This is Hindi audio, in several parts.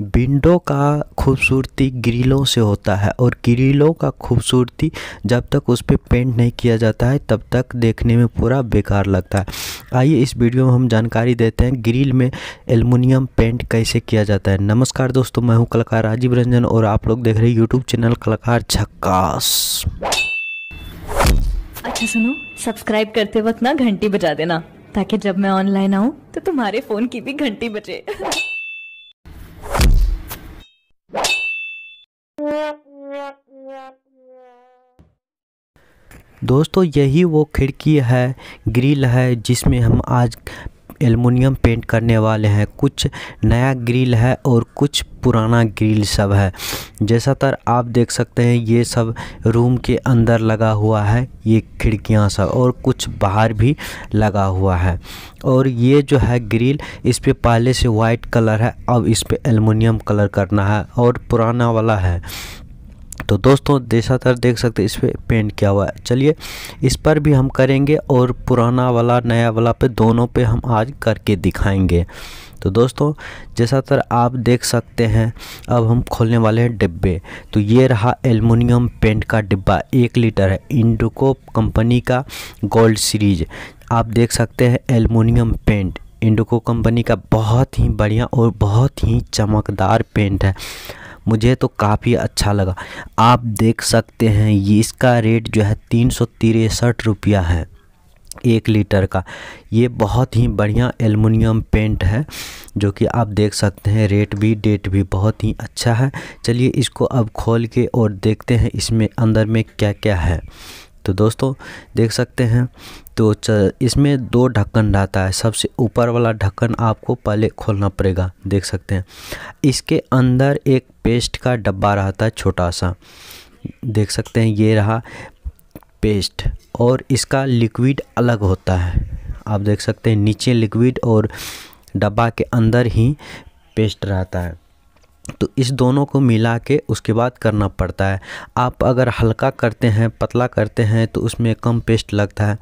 विंडो का खूबसूरती ग्रिलों से होता है और ग्रिलों का खूबसूरती जब तक उस पर पे पेंट नहीं किया जाता है तब तक देखने में पूरा बेकार लगता है आइए इस वीडियो में हम जानकारी देते हैं ग्रिल में एलमिनियम पेंट कैसे किया जाता है नमस्कार दोस्तों मैं हूं कलाकार राजीव रंजन और आप लोग देख रहे हैं यूट्यूब चैनल कलाकार झक्कास अच्छा सुनो सब्सक्राइब करते वक्त ना घंटी बजा देना ताकि जब मैं ऑनलाइन आऊँ तो तुम्हारे फ़ोन की भी घंटी बजे दोस्तों यही वो खिड़की है ग्रिल है जिसमें हम आज एलमिनियम पेंट करने वाले हैं कुछ नया ग्रिल है और कुछ पुराना ग्रिल सब है जैसा तर आप देख सकते हैं ये सब रूम के अंदर लगा हुआ है ये खिड़कियाँ सब और कुछ बाहर भी लगा हुआ है और ये जो है ग्रिल इस पर पहले से वाइट कलर है अब इस पर एलमिनियम कलर करना है और पुराना वाला है तो दोस्तों तर देख सकते इस पर पेंट किया हुआ है चलिए इस पर भी हम करेंगे और पुराना वाला नया वाला पे दोनों पे हम आज करके दिखाएंगे तो दोस्तों जैसा तर आप देख सकते हैं अब हम खोलने वाले हैं डिब्बे तो ये रहा एलमिनियम पेंट का डिब्बा एक लीटर है इंडोको कंपनी का गोल्ड सीरीज आप देख सकते हैं एलमिनियम पेंट इंडोको कंपनी का बहुत ही बढ़िया और बहुत ही चमकदार पेंट है मुझे तो काफ़ी अच्छा लगा आप देख सकते हैं ये इसका रेट जो है तीन सौ तिरसठ रुपया है एक लीटर का ये बहुत ही बढ़िया एलमिनियम पेंट है जो कि आप देख सकते हैं रेट भी डेट भी बहुत ही अच्छा है चलिए इसको अब खोल के और देखते हैं इसमें अंदर में क्या क्या है तो दोस्तों देख सकते हैं तो इसमें दो ढक्कन रहता है सबसे ऊपर वाला ढक्कन आपको पहले खोलना पड़ेगा देख सकते हैं इसके अंदर एक पेस्ट का डब्बा रहता है छोटा सा देख सकते हैं ये रहा पेस्ट और इसका लिक्विड अलग होता है आप देख सकते हैं नीचे लिक्विड और डब्बा के अंदर ही पेस्ट रहता है तो इस दोनों को मिला के उसके बाद करना पड़ता है आप अगर हल्का करते हैं पतला करते हैं तो उसमें कम पेस्ट लगता है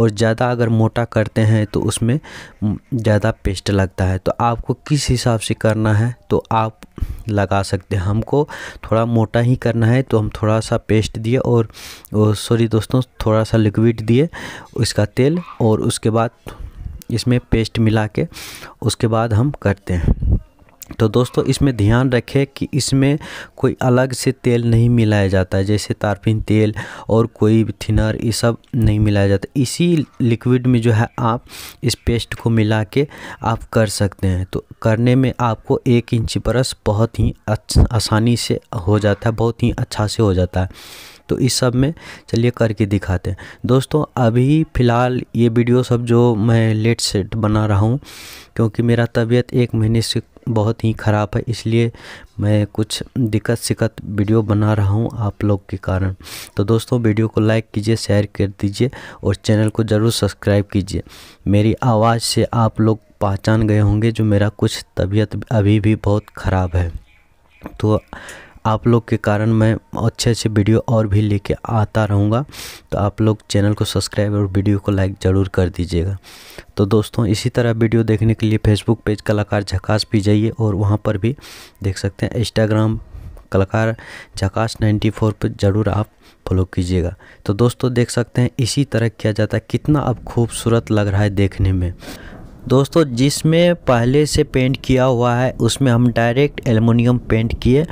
और ज़्यादा अगर मोटा करते हैं तो उसमें ज़्यादा पेस्ट लगता है तो आपको किस हिसाब से करना है तो आप लगा सकते हैं हमको थोड़ा मोटा ही करना है तो हम थोड़ा सा पेस्ट दिए और, सॉरी दोस्तों थोड़ा सा लिक्विड दिए उसका तेल और उसके बाद इसमें पेस्ट मिला के उसके बाद हम करते हैं तो दोस्तों इसमें ध्यान रखें कि इसमें कोई अलग से तेल नहीं मिलाया जाता है जैसे तारपिन तेल और कोई थिनर ये सब नहीं मिलाया जाता इसी लिक्विड में जो है आप इस पेस्ट को मिला के आप कर सकते हैं तो करने में आपको एक इंच ब्रश बहुत ही आसानी से हो जाता है बहुत ही अच्छा से हो जाता है तो इस सब में चलिए करके दिखाते हैं दोस्तों अभी फ़िलहाल ये वीडियो सब जो मैं लेट सेट बना रहा हूँ क्योंकि मेरा तबीयत एक महीने से बहुत ही ख़राब है इसलिए मैं कुछ दिक्कत सिक्कत वीडियो बना रहा हूँ आप लोग के कारण तो दोस्तों वीडियो को लाइक कीजिए शेयर कर दीजिए और चैनल को ज़रूर सब्सक्राइब कीजिए मेरी आवाज़ से आप लोग पहचान गए होंगे जो मेरा कुछ तबीयत अभी भी बहुत ख़राब है तो आप लोग के कारण मैं अच्छे अच्छे वीडियो और भी लेके आता रहूँगा तो आप लोग चैनल को सब्सक्राइब और वीडियो को लाइक ज़रूर कर दीजिएगा तो दोस्तों इसी तरह वीडियो देखने के लिए फेसबुक पेज कलाकार झकास भी जाइए और वहाँ पर भी देख सकते हैं इंस्टाग्राम कलाकार झकास फोर पर ज़रूर आप फॉलो कीजिएगा तो दोस्तों देख सकते हैं इसी तरह किया जाता है कितना अब खूबसूरत लग रहा है देखने में दोस्तों जिसमें पहले से पेंट किया हुआ है उसमें हम डायरेक्ट एलमिनियम पेंट किए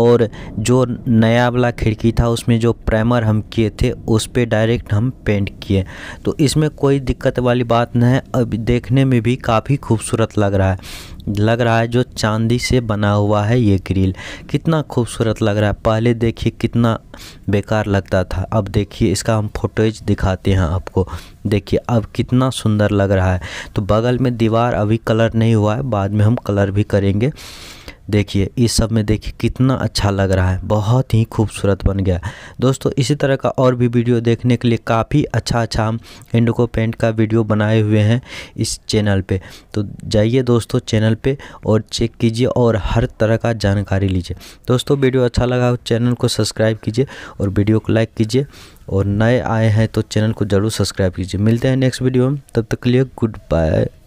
और जो नया वाला खिड़की था उसमें जो प्राइमर हम किए थे उस पर डायरेक्ट हम पेंट किए तो इसमें कोई दिक्कत वाली बात नहीं है अब देखने में भी काफ़ी खूबसूरत लग रहा है लग रहा है जो चांदी से बना हुआ है ये ग्रिल कितना खूबसूरत लग रहा है पहले देखिए कितना बेकार लगता था अब देखिए इसका हम फोटोज दिखाते हैं आपको देखिए अब कितना सुंदर लग रहा है तो बगल बगल में दीवार अभी कलर नहीं हुआ है बाद में हम कलर भी करेंगे देखिए इस सब में देखिए कितना अच्छा लग रहा है बहुत ही खूबसूरत बन गया दोस्तों इसी तरह का और भी वीडियो देखने के लिए काफ़ी अच्छा अच्छा हम इंडोको पेंट का वीडियो बनाए हुए हैं इस चैनल पे तो जाइए दोस्तों चैनल पे और चेक कीजिए और हर तरह का जानकारी लीजिए दोस्तों वीडियो अच्छा लगा चैनल को सब्सक्राइब कीजिए और वीडियो को लाइक कीजिए और नए आए हैं तो चैनल को ज़रूर सब्सक्राइब कीजिए मिलते हैं नेक्स्ट वीडियो में तब तक के लिए गुड बाय